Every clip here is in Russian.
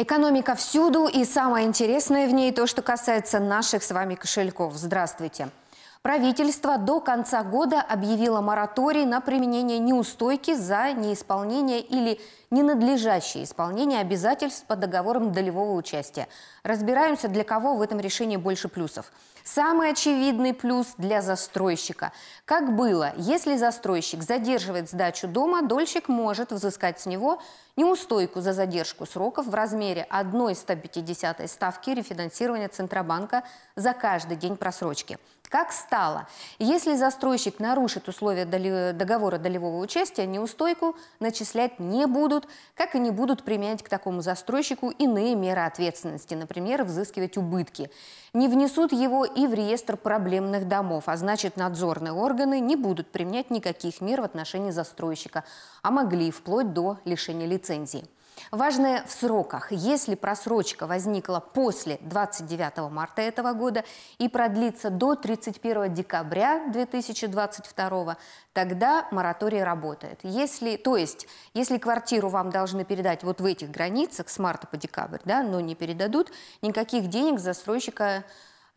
Экономика всюду, и самое интересное в ней то, что касается наших с вами кошельков. Здравствуйте. Здравствуйте. Правительство до конца года объявило мораторий на применение неустойки за неисполнение или ненадлежащее исполнение обязательств по договорам долевого участия. Разбираемся, для кого в этом решении больше плюсов. Самый очевидный плюс для застройщика. Как было, если застройщик задерживает сдачу дома, дольщик может взыскать с него неустойку за задержку сроков в размере 1,150 ставки рефинансирования Центробанка за каждый день просрочки – как стало? Если застройщик нарушит условия договора долевого участия, неустойку начислять не будут, как и не будут применять к такому застройщику иные меры ответственности, например, взыскивать убытки. Не внесут его и в реестр проблемных домов, а значит, надзорные органы не будут применять никаких мер в отношении застройщика, а могли вплоть до лишения лицензии. Важное в сроках. Если просрочка возникла после 29 марта этого года и продлится до 31 декабря 2022, тогда мораторий работает. Если, то есть, если квартиру вам должны передать вот в этих границах с марта по декабрь, да, но не передадут, никаких денег застройщика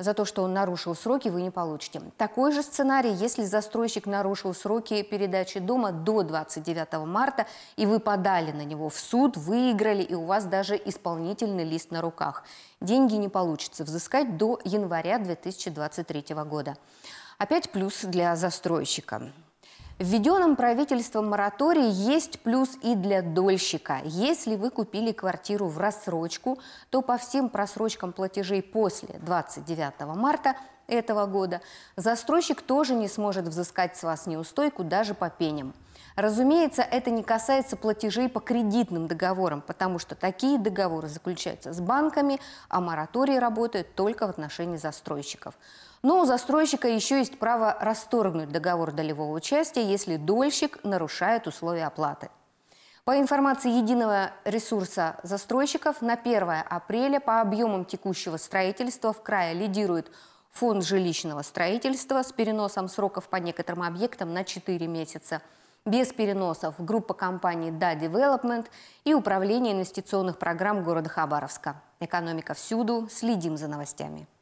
за то, что он нарушил сроки, вы не получите. Такой же сценарий, если застройщик нарушил сроки передачи дома до 29 марта, и вы подали на него в суд, выиграли, и у вас даже исполнительный лист на руках. Деньги не получится взыскать до января 2023 года. Опять плюс для застройщика. Введенном правительством моратории есть плюс и для дольщика. Если вы купили квартиру в рассрочку, то по всем просрочкам платежей после 29 марта этого года застройщик тоже не сможет взыскать с вас неустойку даже по пеням. Разумеется, это не касается платежей по кредитным договорам, потому что такие договоры заключаются с банками, а мораторий работает только в отношении застройщиков. Но у застройщика еще есть право расторгнуть договор долевого участия, если дольщик нарушает условия оплаты. По информации единого ресурса застройщиков, на 1 апреля по объемам текущего строительства в крае лидирует фонд жилищного строительства с переносом сроков по некоторым объектам на 4 месяца. Без переносов группа компаний «Да Девелопмент и Управление инвестиционных программ города Хабаровска. Экономика всюду. Следим за новостями.